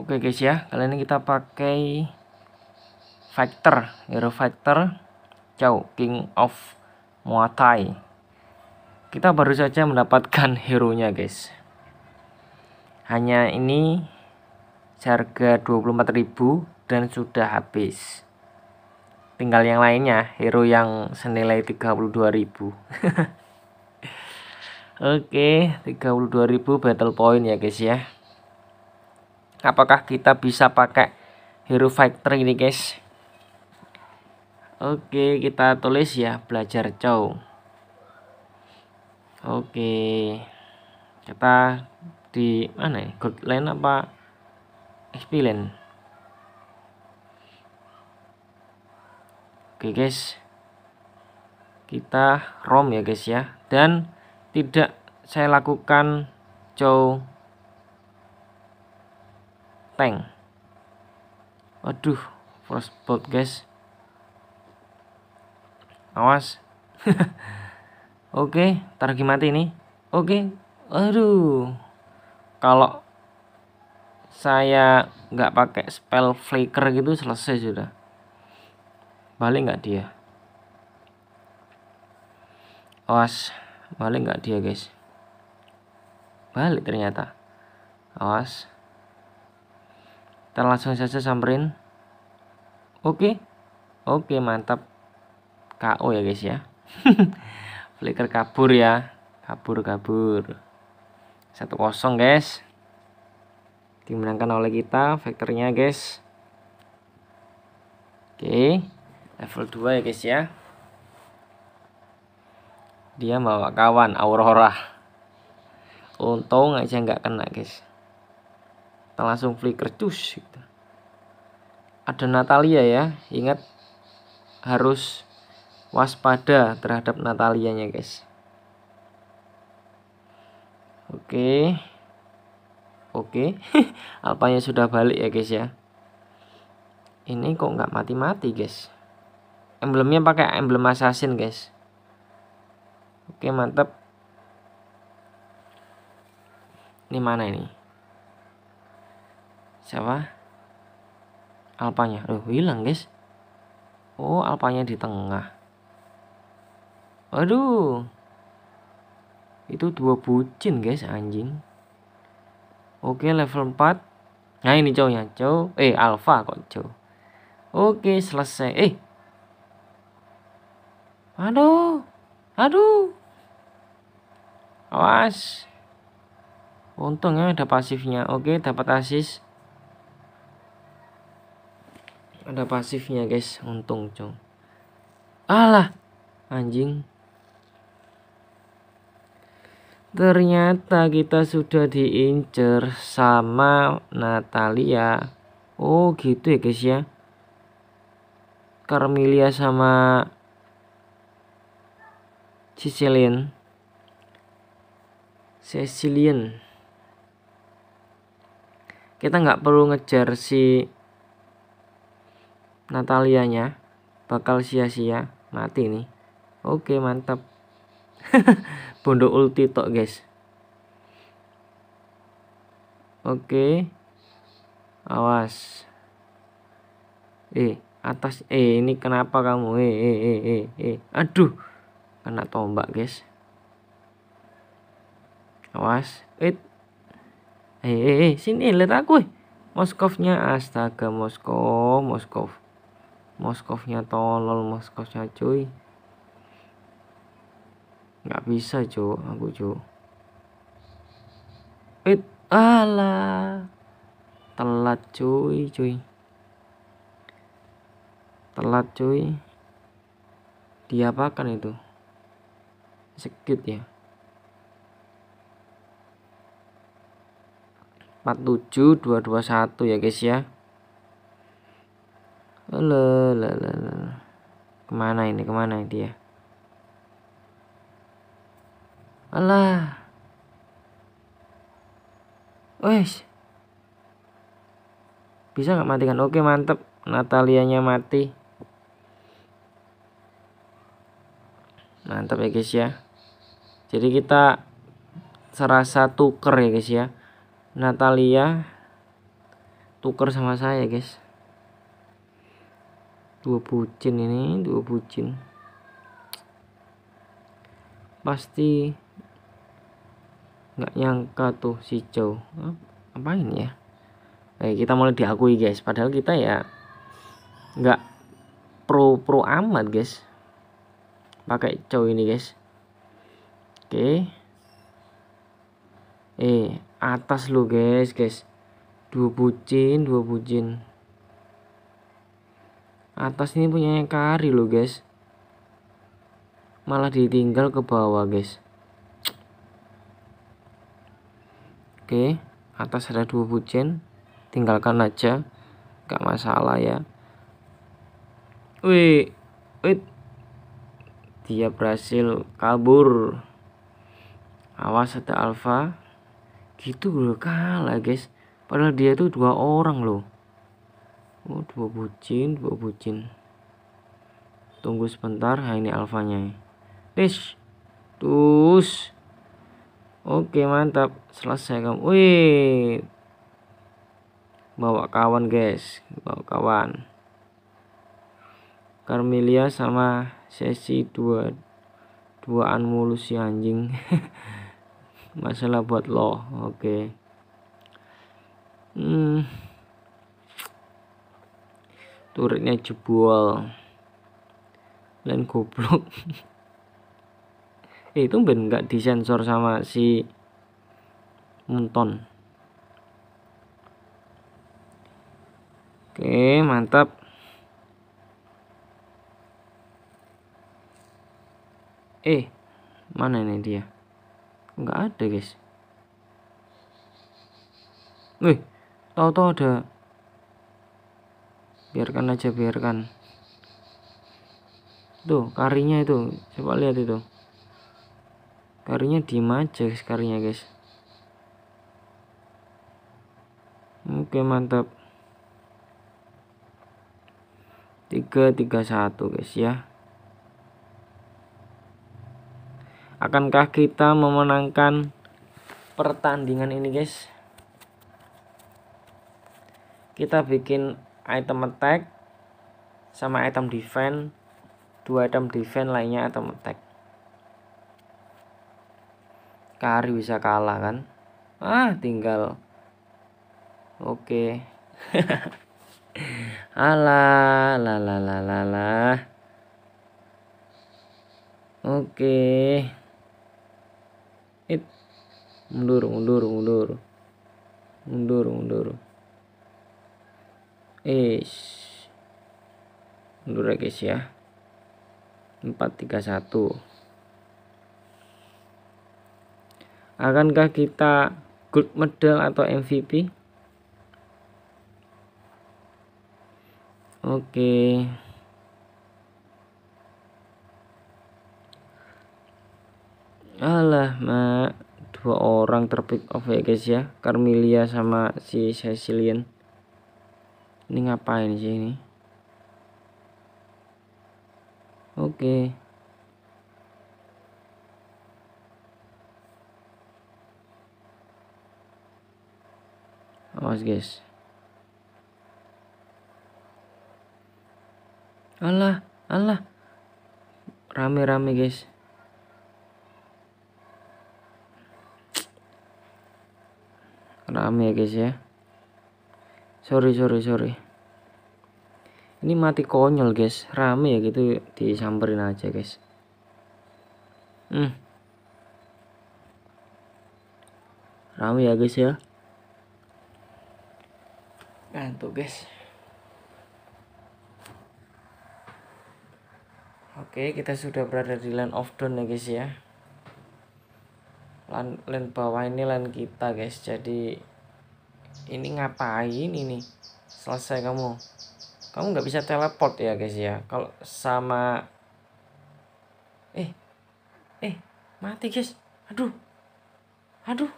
Oke guys ya, kali ini kita pakai Factor, Hero Factor Chow, King of Muatai. Kita baru saja mendapatkan hero-nya guys. Hanya ini harga 24.000 dan sudah habis. Tinggal yang lainnya, hero yang senilai 32.000. Oke, okay, 32.000 battle point ya guys ya apakah kita bisa pakai hero Fighter ini guys oke kita tulis ya belajar cow oke kita di mana ini good line apa XP line oke guys kita rom ya guys ya dan tidak saya lakukan cow tank waduh bolt guys awas oke okay, targi mati ini oke okay. aduh kalau saya nggak pakai spell flicker gitu selesai sudah balik nggak dia awas balik nggak dia guys balik ternyata awas kita langsung saja samperin oke oke mantap KO ya guys ya flicker kabur ya kabur kabur satu kosong guys dimenangkan oleh kita vektornya guys oke level 2 ya guys ya dia bawa kawan aurora untung aja nggak kena guys kita langsung flicker cus gitu. ada Natalia ya ingat harus waspada terhadap Natalianya guys oke oke alpanya sudah balik ya guys ya ini kok nggak mati-mati guys emblemnya pakai emblem assassin guys oke mantap ini mana ini siapa alpanya aduh hilang guys oh alpanya di tengah waduh itu dua bucin guys anjing oke level 4 nah ini cowoknya cow eh alfa kok cow oke selesai eh aduh aduh awas untungnya ada pasifnya oke dapat asis ada pasifnya guys untung cong alah anjing ternyata kita sudah diincer sama Natalia oh gitu ya guys ya Carmelia sama Sicilian Sicilian kita nggak perlu ngejar si Natalianya bakal sia-sia mati nih oke mantap bondo ulti tok guys oke awas eh atas eh ini kenapa kamu eh eh eh eh, eh. aduh kena tombak guys awas it eh. eh eh, eh. sini lihat aku eh. Moskovnya astaga Moskov Moskov Moskovnya tolol Moskovnya cuy nggak bisa cuy aku cuy it alah telat cuy cuy telat cuy dia diapakan itu sekit ya 47 221 ya guys ya Halo, le, le, Kemana ini? Kemana dia? Alah. Wes. Bisa nggak matikan? Oke, mantep. Natalianya mati. Mantap ya, guys ya. Jadi kita serasa tuker ya, guys ya. Natalia tuker sama saya, guys dua bucin ini dua bucin pasti nggak nyangka tuh si apa ini ya eh, kita mulai diakui guys padahal kita ya nggak pro pro amat guys pakai cow ini guys oke eh atas lo guys guys dua bucin dua bucin atas ini punyanya kari loh guys malah ditinggal ke bawah guys oke atas ada dua bucin tinggalkan aja gak masalah ya wih wih dia berhasil kabur awas ada alfa gitu loh kalah guys padahal dia tuh dua orang loh oh dua bucin dua bucin tunggu sebentar nah, ini alfanya tis tus oke mantap selesai kamu wih bawa kawan guys bawa kawan Carmelia sama sesi dua duaan mulu si anjing masalah buat lo oke okay. hmm turunnya jebol dan goblok eh, itu ben nggak disensor sama si monton oke mantap eh mana ini dia nggak ada guys wih tahu-tahu ada biarkan aja biarkan tuh karinya itu coba lihat itu karinya di aja karinya guys oke mantap 331 guys ya akankah kita memenangkan pertandingan ini guys kita bikin item attack sama item defense dua item defense lainnya item attack Kari bisa kalah kan ah tinggal oke ala Alah, la la la la la. Oke. It mundur, mundur, mundur. Mundur, mundur is mundur ya guys ya 431 akankah kita gold medal atau MVP oke okay. alah mak dua orang terpick off ya guys ya Carmelia sama si Cecilian ini ngapain sih ini oke okay. awas guys Allah Allah rame-rame guys rame ya guys ya sorry sorry sorry ini mati konyol guys rame ya gitu disamperin aja guys hmm rame ya guys ya ngantuk guys oke kita sudah berada di line of dawn, ya guys ya land, line bawah ini line kita guys jadi ini ngapain ini selesai kamu kamu nggak bisa teleport ya guys ya kalau sama eh eh mati guys aduh aduh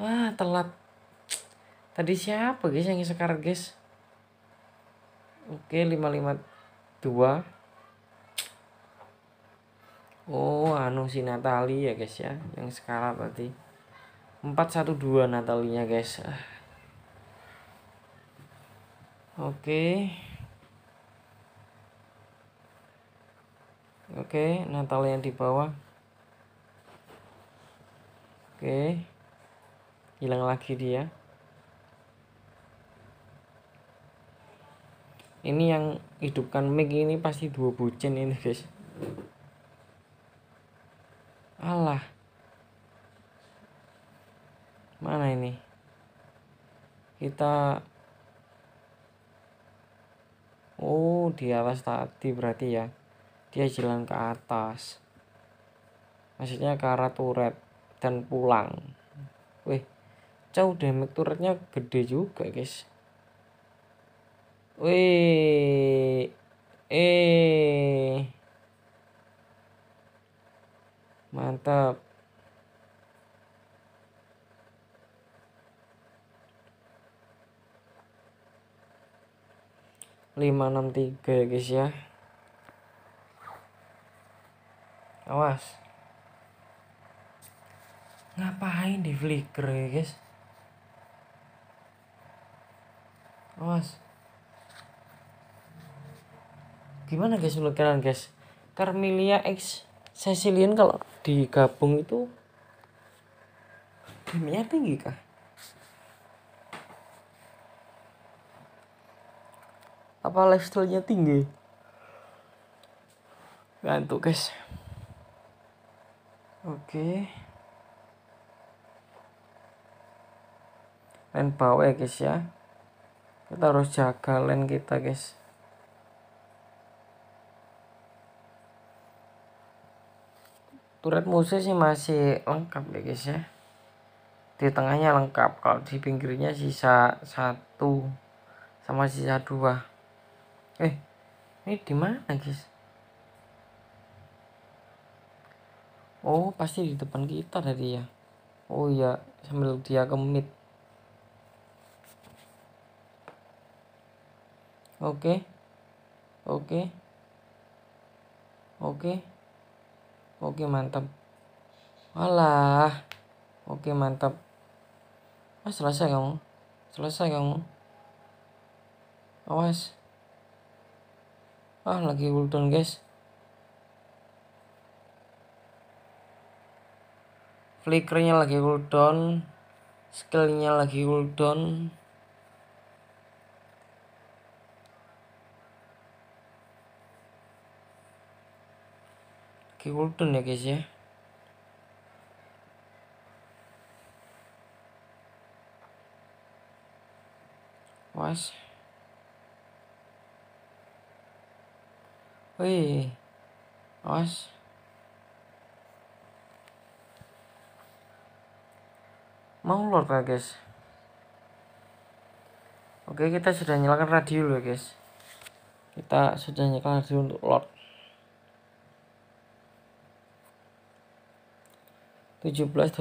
ah telat tadi siapa guys yang sekarang guys oke lima lima dua Oh anu si Natali ya guys ya yang sekarang tadi dua Natalinya guys ah Oke. Oke, Natal yang di bawah. Oke. Hilang lagi dia. Ini yang hidupkan mic ini pasti dua bucin ini, guys. Allah. Mana ini? Kita Oh, di atas tadi berarti ya. Dia jalan ke atas. Maksudnya ke arah turret dan pulang. Wih, jauh damage turretnya gede juga, guys. Wih. Eh. Mantap. 563 ya guys ya awas ngapain di flicker ya guys awas gimana guys pemikiran guys Carmelia X Cecilian kalau digabung itu gamenya tinggi kah apa lifestyle-nya tinggi ngantuk guys oke okay. bawah ya guys ya kita harus jaga lain kita guys turret musuh sih masih lengkap ya guys ya di tengahnya lengkap kalau di pinggirnya sisa satu sama sisa dua eh ini di mana guys oh pasti di depan kita tadi ya oh iya sambil dia kemit oke oke oke oke okay, mantap lah, Oke, mantap. Ah, selesai kamu. Selesai kamu. Awas ah lagi ulton guys flickernya lagi cooldown skillnya lagi cooldown lagi cooldown ya guys ya was Wih, awas. Mau lor kah guys. Oke kita sudah nyalakan radio loh guys. Kita sudah nyalakan radio untuk 17,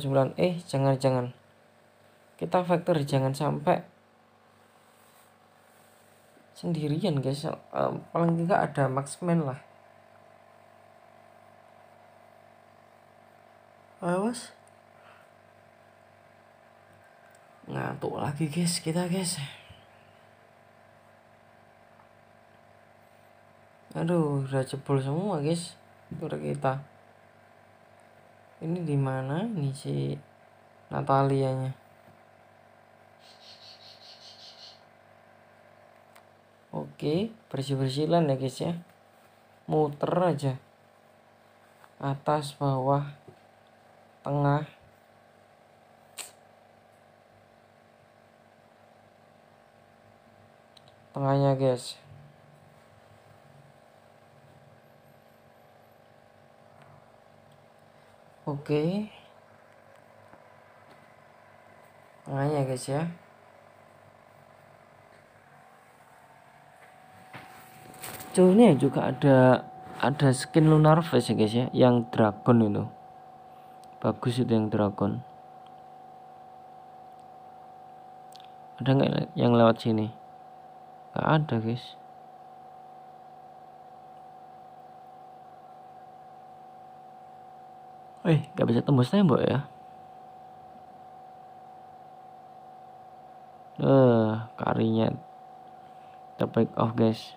sembilan eh jangan jangan kita factor jangan sampai sendirian guys um, paling enggak ada Maxman lah awas ngantuk lagi guys kita guys aduh udah jebol semua guys udah kita ini di mana ini si Natalianya Oke, bersih bersihlah ya guys ya. Muter aja. Atas, bawah, tengah. Tengahnya guys. Oke. Tengahnya guys ya. sejauh ini juga ada ada skin lunar face ya guys ya yang dragon itu bagus itu yang dragon ada nggak yang lewat sini nggak ada guys Eh, gak bisa tembus tembok ya. Eh, uh, karinya. Kita off guys.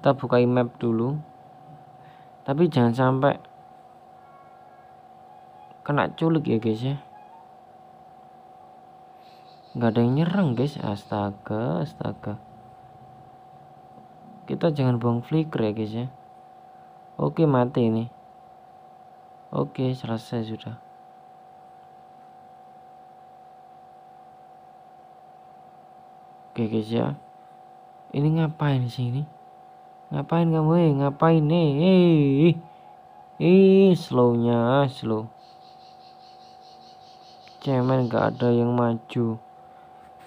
kita buka map dulu tapi jangan sampai kena culik ya guys ya nggak ada yang nyerang guys astaga astaga kita jangan buang flicker ya guys ya oke mati ini oke selesai sudah oke guys ya ini ngapain sih ini Ngapain kamu? Eh, ngapain? nih? Eh? Eh, eh, eh, slownya, slow. Cemen gak ada yang maju.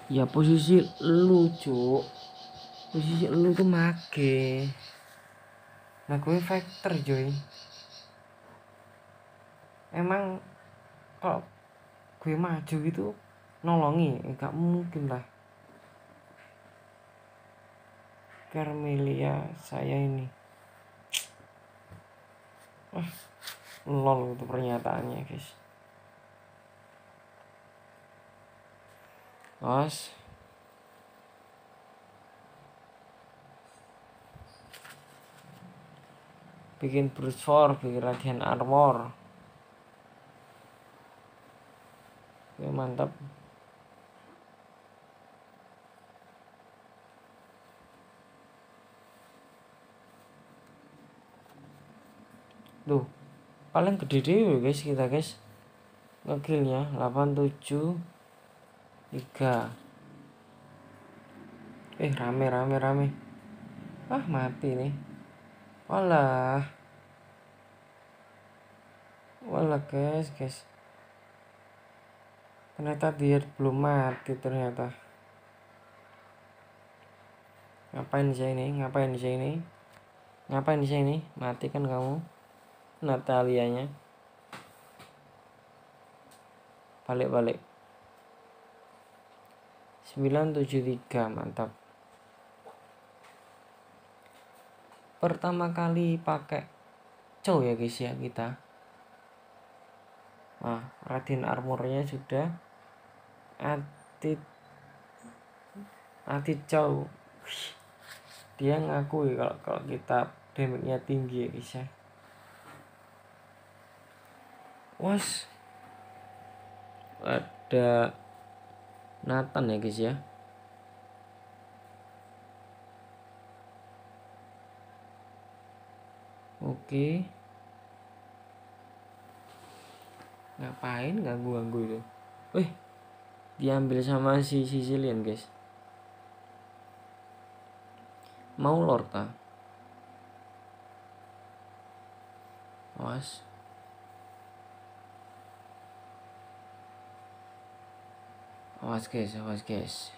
Ya posisi lu, cuk. Posisi lu tuh make. Nah, gue factor, joy. Emang kalau gue maju gitu nolongi, enggak eh, mungkin lah. Carmelia saya ini wah, lol itu pernyataannya guys Awas. bikin brute force, bikin radian armor. Oke, ya, mantap. tuh paling gede deh guys kita guys ngekillnya 873 eh rame rame rame ah mati nih walah walah guys guys ternyata dia belum mati ternyata ngapain saya ini ngapain saya ini ngapain saya ini matikan kamu Natalianya balik-balik 973 mantap pertama kali pakai cow ya guys ya kita nah Raden armornya sudah atit atit cow dia ngakui kalau kalau kita damage-nya tinggi ya guys ya was ada Nathan ya guys ya Oke. Ngapain gua ganggu itu? Wih. Diambil sama si Sicilian, guys. Mau Lorta. Awas. awas guys awas guys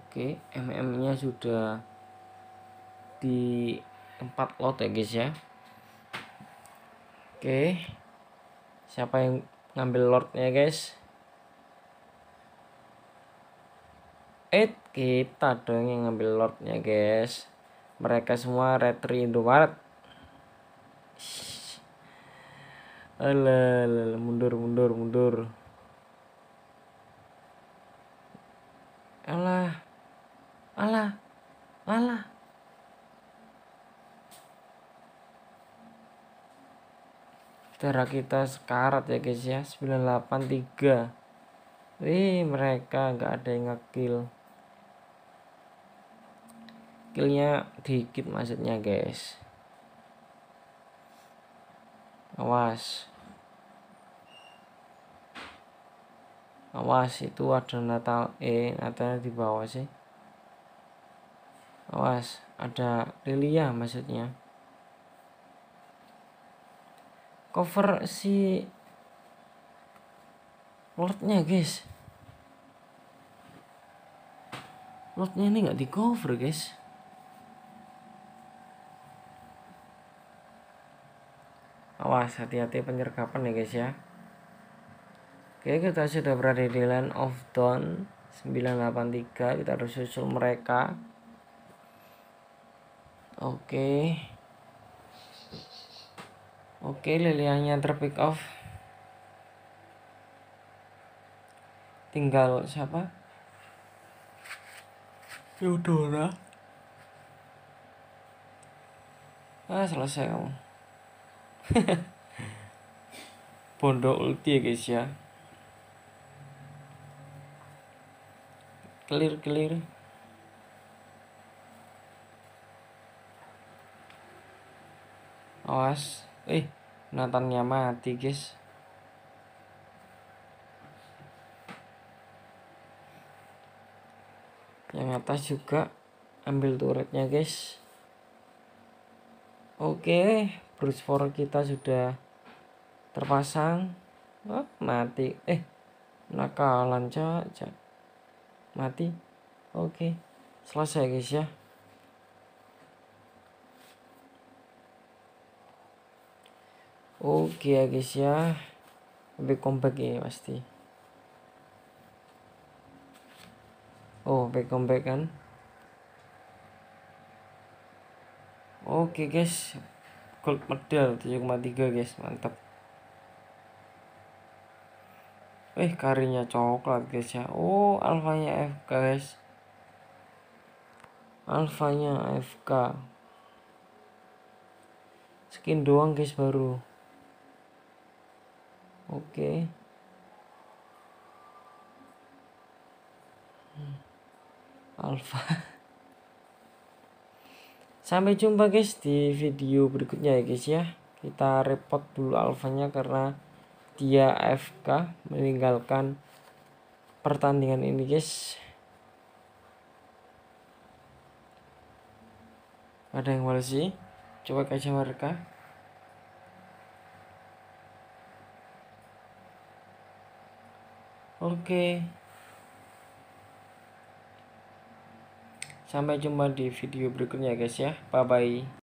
oke mm nya sudah di empat lot ya guys ya oke siapa yang ngambil lordnya guys eh kita dong yang ngambil lordnya guys mereka semua retri Indomaret Alah, mundur mundur mundur Alah. Alah. Alah. Darah kita sekarat ya guys ya. 983. Wih mereka nggak ada yang ngekill. Killnya dikit maksudnya guys. Awas. awas itu ada Natal E Natalnya di bawah sih awas ada Lilia maksudnya cover si Lordnya guys Lordnya ini nggak di cover guys awas hati-hati penyergapan ya guys ya Oke kita sudah berada di line of delapan 983 kita harus susul mereka Oke Oke liliannya terpick off Tinggal siapa? Yudora Ah selesai kamu Pondok ulti ya guys ya clear clear awas eh Nathannya mati guys yang atas juga ambil turretnya guys oke Bruce for kita sudah terpasang oh, mati eh nakalan cak cak mati oke selesai guys ya oke ya guys ya lebih compact ini ya, pasti oh back compact kan oke okay guys gold medal 7,3 guys mantap Eh, karinya coklat guys ya. Oh alfanya F guys. Alfanya FK. Skin doang guys baru. Oke. Okay. Hmm. Alfa. Sampai jumpa guys di video berikutnya ya guys ya. Kita repot dulu alfanya karena dia FK meninggalkan pertandingan ini guys ada yang sih coba kasih mereka oke sampai jumpa di video berikutnya guys ya bye bye